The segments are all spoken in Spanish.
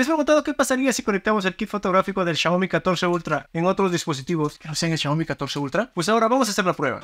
Les preguntado qué pasaría si conectamos el kit fotográfico del Xiaomi 14 Ultra en otros dispositivos que no sean el Xiaomi 14 Ultra. Pues ahora vamos a hacer la prueba.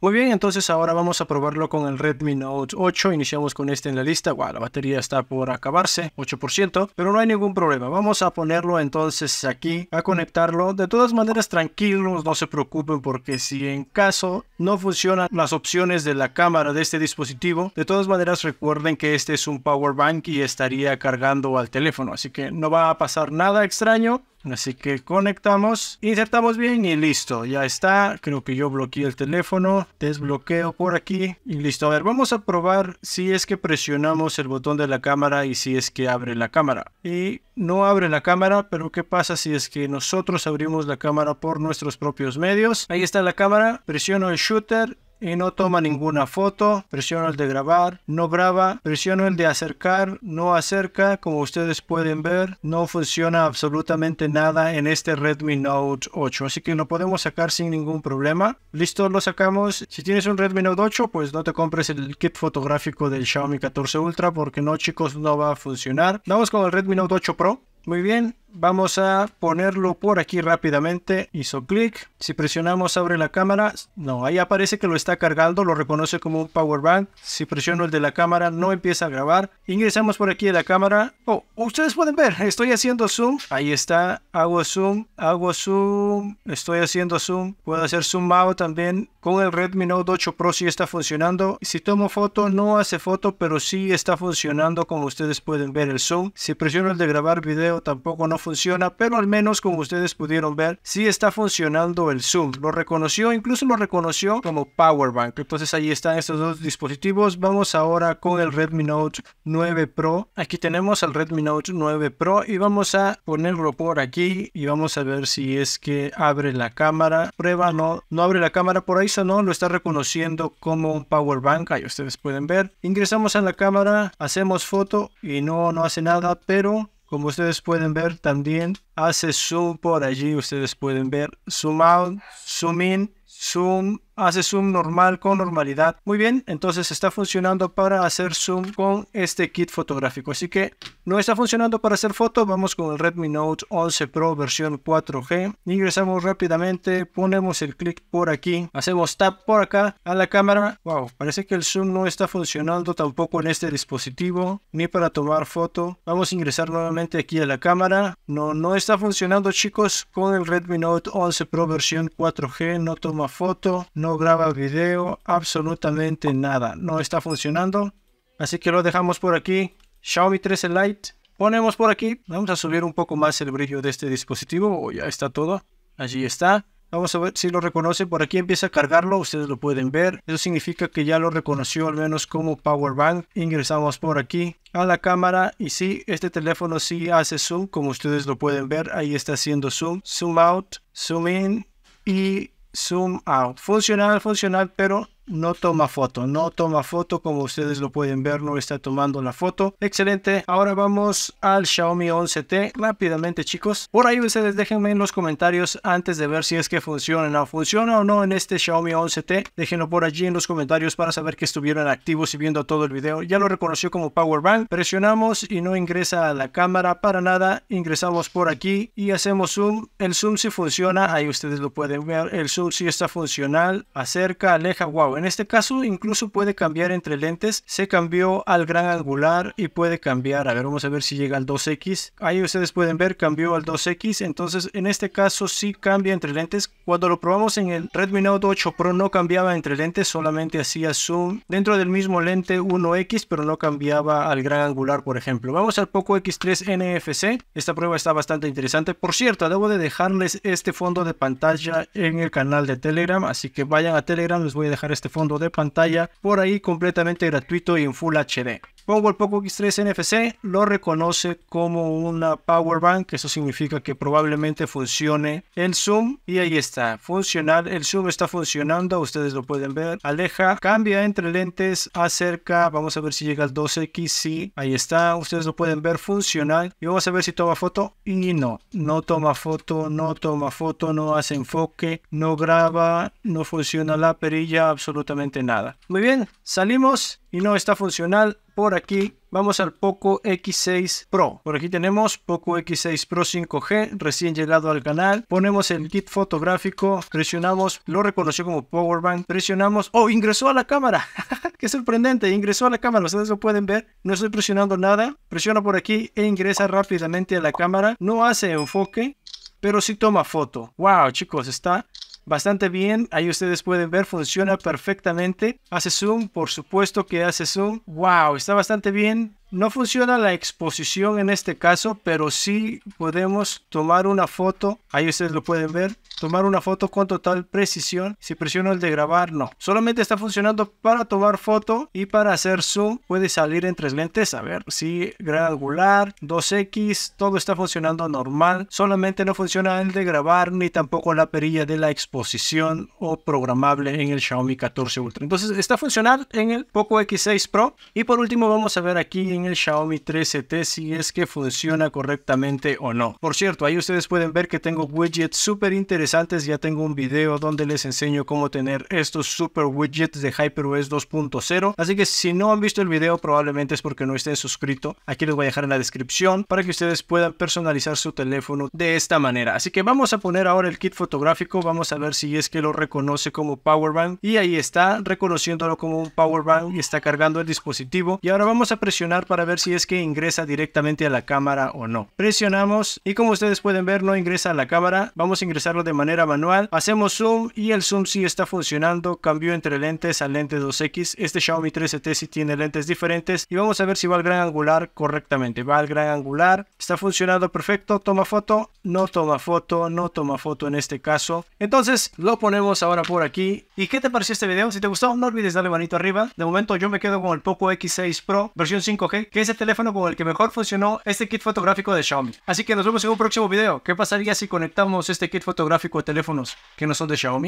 Muy bien, entonces ahora vamos a probarlo con el Redmi Note 8. Iniciamos con este en la lista. la batería está por acabarse, 8%, pero no hay ningún problema. Vamos a ponerlo entonces aquí, a conectarlo. De todas maneras, tranquilos, no se preocupen porque si en caso no funcionan las opciones de la cámara de este dispositivo, de todas maneras recuerden que este es un power bank y estaría cargando al teléfono, así que no va a pasar nada extraño. Así que conectamos, insertamos bien y listo, ya está. Creo que yo bloqueé el teléfono, desbloqueo por aquí y listo. A ver, vamos a probar si es que presionamos el botón de la cámara y si es que abre la cámara. Y no abre la cámara, pero ¿qué pasa si es que nosotros abrimos la cámara por nuestros propios medios? Ahí está la cámara, presiono el shooter y no toma ninguna foto, presiono el de grabar, no graba, presiono el de acercar, no acerca, como ustedes pueden ver, no funciona absolutamente nada en este Redmi Note 8, así que lo podemos sacar sin ningún problema. Listo, lo sacamos. Si tienes un Redmi Note 8, pues no te compres el kit fotográfico del Xiaomi 14 Ultra porque no chicos, no va a funcionar. Vamos con el Redmi Note 8 Pro. Muy bien, Vamos a ponerlo por aquí rápidamente. Hizo clic. Si presionamos abre la cámara, no, ahí aparece que lo está cargando, lo reconoce como un power bank. Si presiono el de la cámara, no empieza a grabar. Ingresamos por aquí a la cámara. Oh, ustedes pueden ver, estoy haciendo zoom. Ahí está, hago zoom, hago zoom, estoy haciendo zoom. Puedo hacer zoom out también con el Redmi Note 8 Pro si sí está funcionando. Si tomo foto, no hace foto, pero sí está funcionando como ustedes pueden ver el zoom. Si presiono el de grabar video, tampoco no funciona pero al menos como ustedes pudieron ver, si está funcionando el zoom. Lo reconoció, incluso lo reconoció como power bank. Entonces ahí están estos dos dispositivos. Vamos ahora con el Redmi Note 9 Pro. Aquí tenemos al Redmi Note 9 Pro y vamos a ponerlo por aquí y vamos a ver si es que abre la cámara. Prueba, no, no abre la cámara por ahí, no, lo está reconociendo como power bank. Ahí ustedes pueden ver. Ingresamos a la cámara, hacemos foto y no, no hace nada, pero como ustedes pueden ver también, hace zoom por allí. Ustedes pueden ver zoom out, zoom in, zoom hace zoom normal con normalidad. Muy bien, entonces está funcionando para hacer zoom con este kit fotográfico. Así que no está funcionando para hacer foto, vamos con el Redmi Note 11 Pro versión 4G. Ingresamos rápidamente, ponemos el clic por aquí, hacemos tap por acá a la cámara. Wow, parece que el zoom no está funcionando tampoco en este dispositivo, ni para tomar foto. Vamos a ingresar nuevamente aquí a la cámara. No, no está funcionando chicos con el Redmi Note 11 Pro versión 4G, no toma foto, no no graba video, absolutamente nada, no está funcionando. Así que lo dejamos por aquí, Xiaomi 13 Lite. Ponemos por aquí, vamos a subir un poco más el brillo de este dispositivo, oh, ya está todo, allí está. Vamos a ver si lo reconoce, por aquí empieza a cargarlo, ustedes lo pueden ver. Eso significa que ya lo reconoció al menos como power bank. Ingresamos por aquí a la cámara y sí, este teléfono sí hace zoom, como ustedes lo pueden ver, ahí está haciendo zoom, zoom out, zoom in y zoom out. Funcional, funcional, pero no toma foto, no toma foto, como ustedes lo pueden ver, no está tomando la foto. Excelente, ahora vamos al Xiaomi 11T rápidamente chicos. Por ahí ustedes déjenme en los comentarios antes de ver si es que funciona o no, funciona o no en este Xiaomi 11T. Déjenlo por allí en los comentarios para saber que estuvieron activos y viendo todo el video. Ya lo reconoció como Power Bank, presionamos y no ingresa a la cámara para nada, ingresamos por aquí y hacemos zoom. El zoom si funciona, ahí ustedes lo pueden ver, el zoom si sí está funcional, acerca, aleja, wow en este caso incluso puede cambiar entre lentes. Se cambió al gran angular y puede cambiar. A ver, vamos a ver si llega al 2X. Ahí ustedes pueden ver, cambió al 2X. Entonces en este caso sí cambia entre lentes. Cuando lo probamos en el Redmi Note 8 Pro no cambiaba entre lentes, solamente hacía zoom dentro del mismo lente 1X, pero no cambiaba al gran angular, por ejemplo. Vamos al Poco X3 NFC. Esta prueba está bastante interesante. Por cierto, debo de dejarles este fondo de pantalla en el canal de Telegram, así que vayan a Telegram, les voy a dejar este fondo de pantalla por ahí completamente gratuito y en Full HD. PowerPoint Poco X3 NFC lo reconoce como una power bank, eso significa que probablemente funcione el zoom y ahí está, funcional, el zoom está funcionando, ustedes lo pueden ver, aleja, cambia entre lentes, acerca, vamos a ver si llega al 12 x sí, ahí está, ustedes lo pueden ver funcional y vamos a ver si toma foto y no, no toma foto, no toma foto, no hace enfoque, no graba, no funciona la perilla, absolutamente nada. Muy bien, salimos y no está funcional por aquí Vamos al Poco X6 Pro. Por aquí tenemos Poco X6 Pro 5G, recién llegado al canal. Ponemos el kit fotográfico, presionamos, lo reconoció como Power Bank. presionamos, ¡oh! Ingresó a la cámara. ¡Qué sorprendente! Ingresó a la cámara, ustedes lo pueden ver. No estoy presionando nada. Presiona por aquí e ingresa rápidamente a la cámara. No hace enfoque, pero sí toma foto. ¡Wow, chicos! Está bastante bien. Ahí ustedes pueden ver, funciona perfectamente. Hace zoom, por supuesto que hace zoom. ¡Wow! Está bastante bien. No funciona la exposición en este caso, pero sí podemos tomar una foto, ahí ustedes lo pueden ver, tomar una foto con total precisión. Si presiono el de grabar, no. Solamente está funcionando para tomar foto y para hacer zoom puede salir en tres lentes, a ver, si sí, gran angular, 2X, todo está funcionando normal. Solamente no funciona el de grabar ni tampoco la perilla de la exposición o programable en el Xiaomi 14 Ultra. Entonces está funcionando en el Poco X6 Pro. Y por último vamos a ver aquí el Xiaomi 13T si es que funciona correctamente o no. Por cierto, ahí ustedes pueden ver que tengo widgets súper interesantes. Ya tengo un video donde les enseño cómo tener estos super widgets de HyperOS 2.0. Así que si no han visto el video, probablemente es porque no estén suscrito. Aquí les voy a dejar en la descripción para que ustedes puedan personalizar su teléfono de esta manera. Así que vamos a poner ahora el kit fotográfico. Vamos a ver si es que lo reconoce como power Y ahí está, reconociéndolo como un power bank y está cargando el dispositivo. Y ahora vamos a presionar para ver si es que ingresa directamente a la cámara o no. Presionamos y como ustedes pueden ver no ingresa a la cámara. Vamos a ingresarlo de manera manual. Hacemos zoom y el zoom sí está funcionando. cambio entre lentes al lente 2X. Este Xiaomi 13T sí tiene lentes diferentes y vamos a ver si va al gran angular correctamente. Va al gran angular. Está funcionando perfecto. Toma foto. No toma foto. No toma foto en este caso. Entonces lo ponemos ahora por aquí. ¿Y qué te pareció este video? Si te gustó no olvides darle manito arriba. De momento yo me quedo con el Poco X6 Pro versión 5G que es el teléfono con el que mejor funcionó este kit fotográfico de Xiaomi. Así que nos vemos en un próximo video. ¿Qué pasaría si conectamos este kit fotográfico a teléfonos que no son de Xiaomi?